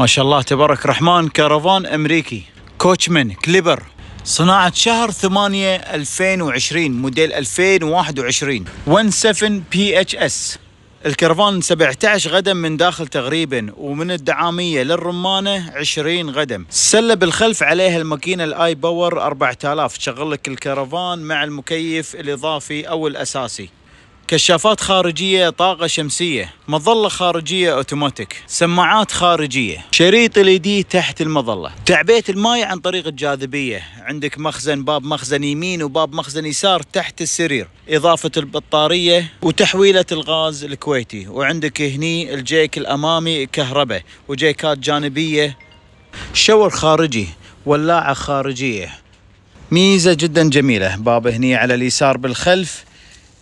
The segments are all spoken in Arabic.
ما شاء الله تبارك الرحمن كرفان أمريكي كوتشمان كليبر صناعة شهر 8 2020 موديل 2021 17 بي اتش اس الكرفان 17 غدم من داخل تقريبا ومن الدعامية للرمانة 20 غدم السلة بالخلف عليها الماكينة الاي باور 4000 تشغل لك الكرفان مع المكيف الاضافي او الاساسي كشافات خارجية طاقة شمسية مظلة خارجية اوتوماتيك سماعات خارجية شريط اليدي تحت المظلة تعبئة الماي عن طريق الجاذبية عندك مخزن باب مخزن يمين وباب مخزن يسار تحت السرير إضافة البطارية وتحويلة الغاز الكويتي وعندك هني الجيك الأمامي كهرباء وجيكات جانبية شاور خارجي ولاعة خارجية ميزة جدا جميلة باب هني على اليسار بالخلف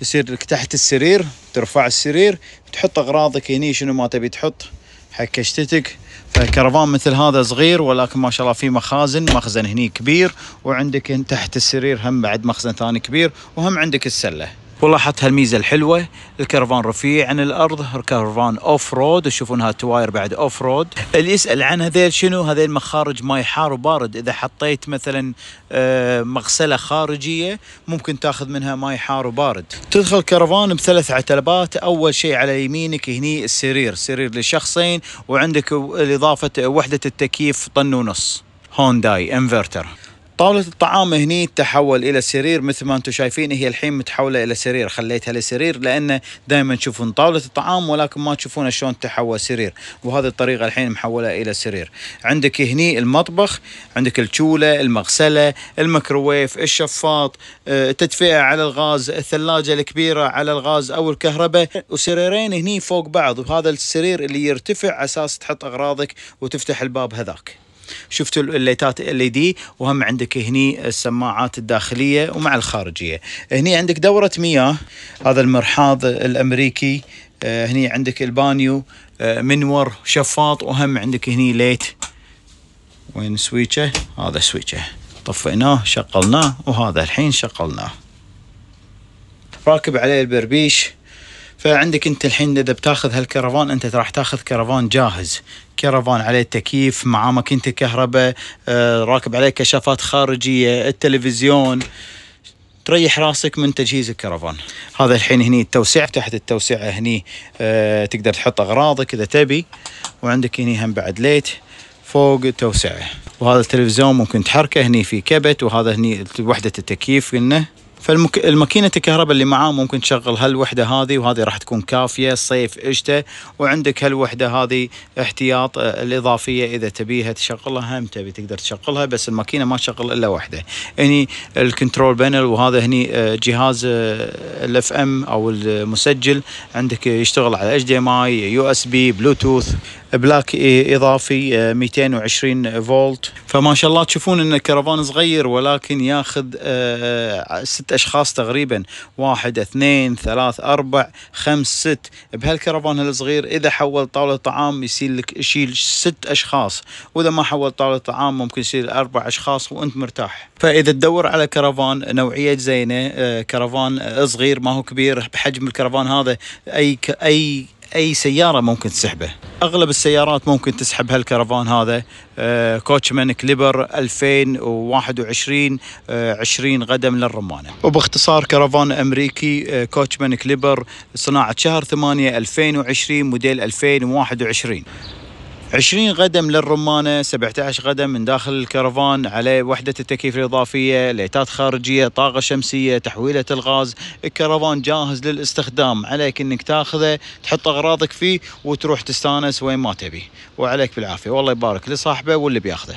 يصير لك تحت السرير ترفع السرير تحط اغراضك هني شنو ما تبي تحط حق كشتتك فكرفان مثل هذا صغير ولكن ما شاء الله في مخازن مخزن هني كبير وعندك تحت السرير هم بعد مخزن ثاني كبير وهم عندك السله والله حط هالميزه الحلوه الكرفان رفيع عن الارض كرفان اوف رود تشوفون تواير بعد اوف رود اللي يسال عن هذيل شنو هذيل مخارج ماي حار وبارد اذا حطيت مثلا آه، مغسله خارجيه ممكن تاخذ منها ماي حار وبارد تدخل كرفان بثلاث عتبات اول شيء على يمينك هني السرير سرير لشخصين وعندك اضافه وحده التكييف طن ونص هونداي انفرتر طاولة الطعام هني تحول إلى سرير مثل ما أنتم شايفين هي الحين متحولة إلى سرير خليتها لسرير لأن دائما تشوفون طاولة الطعام ولكن ما تشوفون شلون تحول سرير وهذه الطريقة الحين محولة إلى سرير عندك هني المطبخ عندك الشولة المغسلة الميكروويف الشفاط آه، التدفئة على الغاز الثلاجة الكبيرة على الغاز أو الكهرباء وسريرين هني فوق بعض وهذا السرير اللي يرتفع أساس تحط أغراضك وتفتح الباب هذاك شفتوا الليتات ال اي دي وهم عندك هني السماعات الداخليه ومع الخارجيه هني عندك دوره مياه هذا المرحاض الامريكي آه، هني عندك البانيو آه، منور شفاط وهم عندك هني ليت وين سويتشه هذا سويتشه طفيناه شغلناه وهذا الحين شغلناه راكب عليه البربيش فعندك انت الحين اذا بتاخذ هالكرفان انت راح تاخذ كرفان جاهز كرفان عليه تكييف مع ماكينة الكهرباء آه، راكب عليه كشافات خارجية التلفزيون تريح راسك من تجهيز الكرفان هذا الحين هني التوسعة تحت التوسعة هني آه، تقدر تحط أغراضك إذا تبي وعندك هني هم بعد ليت فوق توسعة وهذا التلفزيون ممكن تحركه هني في كبت وهذا هني وحدة التكييف قلنا فالماكينه الكهرباء اللي معاه ممكن تشغل هالوحده هذه وهذه راح تكون كافيه صيف اشتة وعندك هالوحده هذه احتياط آه، الاضافيه اذا تبيها تشغلها هم تبي تقدر تشغلها بس الماكينه ما تشغل الا واحده هني الكنترول بانل وهذا هني آه، جهاز آه، الاف ام او المسجل عندك يشتغل على اتش دي ام اي يو اس بي بلوتوث بلاك اضافي 220 فولت فما شاء الله تشوفون انه الكرفان صغير ولكن ياخذ 6 ست اشخاص تقريبا واحد اثنين ثلاث اربع خمس ست بهالكرفان الصغير اذا حول طاوله طعام يصير لك يشيل ست اشخاص واذا ما حول طاوله طعام ممكن يصير اربع اشخاص وانت مرتاح فاذا تدور على كرفان نوعيه زينه آه، كرفان آه، صغير ما هو كبير بحجم الكرفان هذا اي ك... اي اي سياره ممكن تسحبه اغلب السيارات ممكن تسحب هالكرفان هذا آه كوتشمان كليبر 2021 آه 20 قدم للرمانه وباختصار كرفان امريكي آه كوتشمان كليبر صناعه شهر 8 2020 موديل 2021 20 قدم للرمانة 17 قدم من داخل الكرفان عليه وحدة التكييف الإضافية ليتات خارجية طاقة شمسية تحويلة الغاز الكرفان جاهز للاستخدام عليك أنك تاخذه تحط أغراضك فيه وتروح تستانس وين ما تبي وعليك بالعافية والله يبارك لصاحبه واللي بياخذه